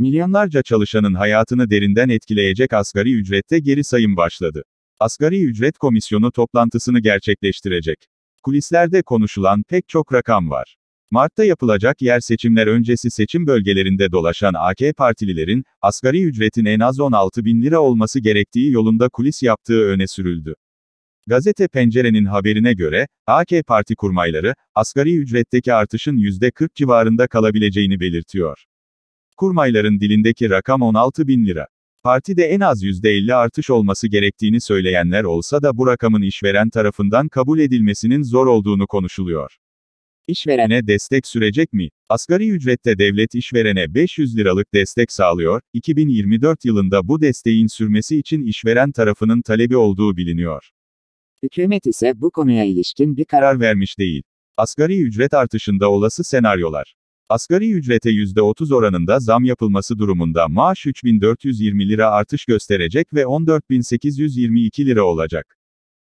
Milyonlarca çalışanın hayatını derinden etkileyecek asgari ücrette geri sayım başladı. Asgari ücret komisyonu toplantısını gerçekleştirecek. Kulislerde konuşulan pek çok rakam var. Mart'ta yapılacak yer seçimler öncesi seçim bölgelerinde dolaşan AK partililerin, asgari ücretin en az 16 bin lira olması gerektiği yolunda kulis yaptığı öne sürüldü. Gazete Pencere'nin haberine göre, AK Parti kurmayları, asgari ücretteki artışın %40 civarında kalabileceğini belirtiyor. Kurmayların dilindeki rakam 16 bin lira. Partide en az %50 artış olması gerektiğini söyleyenler olsa da bu rakamın işveren tarafından kabul edilmesinin zor olduğunu konuşuluyor. İşverene destek sürecek mi? Asgari ücrette devlet işverene 500 liralık destek sağlıyor, 2024 yılında bu desteğin sürmesi için işveren tarafının talebi olduğu biliniyor. Hükümet ise bu konuya ilişkin bir karar vermiş değil. Asgari ücret artışında olası senaryolar. Asgari ücrete %30 oranında zam yapılması durumunda maaş 3420 lira artış gösterecek ve 14822 lira olacak.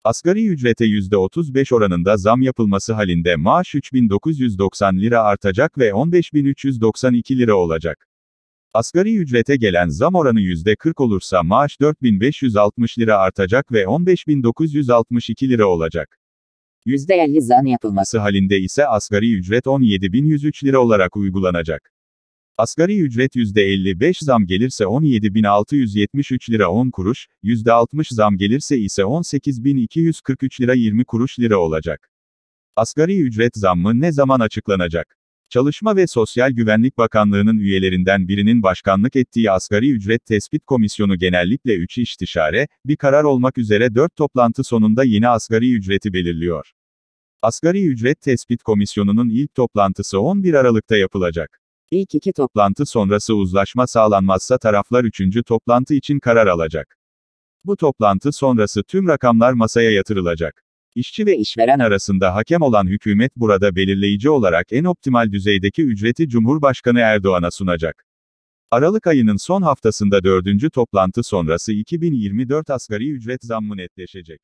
Asgari ücrete %35 oranında zam yapılması halinde maaş 3990 lira artacak ve 15392 lira olacak. Asgari ücrete gelen zam oranı %40 olursa maaş 4560 lira artacak ve 15962 lira olacak. %50 zam yapılması halinde ise asgari ücret 17.103 lira olarak uygulanacak. Asgari ücret %55 zam gelirse 17.673 lira 10 kuruş, %60 zam gelirse ise 18.243 lira 20 kuruş lira olacak. Asgari ücret zammı ne zaman açıklanacak? Çalışma ve Sosyal Güvenlik Bakanlığı'nın üyelerinden birinin başkanlık ettiği Asgari Ücret Tespit Komisyonu genellikle 3 iştişare, bir karar olmak üzere 4 toplantı sonunda yeni asgari ücreti belirliyor. Asgari Ücret Tespit Komisyonu'nun ilk toplantısı 11 Aralık'ta yapılacak. İlk iki toplantı sonrası uzlaşma sağlanmazsa taraflar üçüncü toplantı için karar alacak. Bu toplantı sonrası tüm rakamlar masaya yatırılacak. İşçi ve işveren arasında hakem olan hükümet burada belirleyici olarak en optimal düzeydeki ücreti Cumhurbaşkanı Erdoğan'a sunacak. Aralık ayının son haftasında dördüncü toplantı sonrası 2024 asgari ücret zammı netleşecek.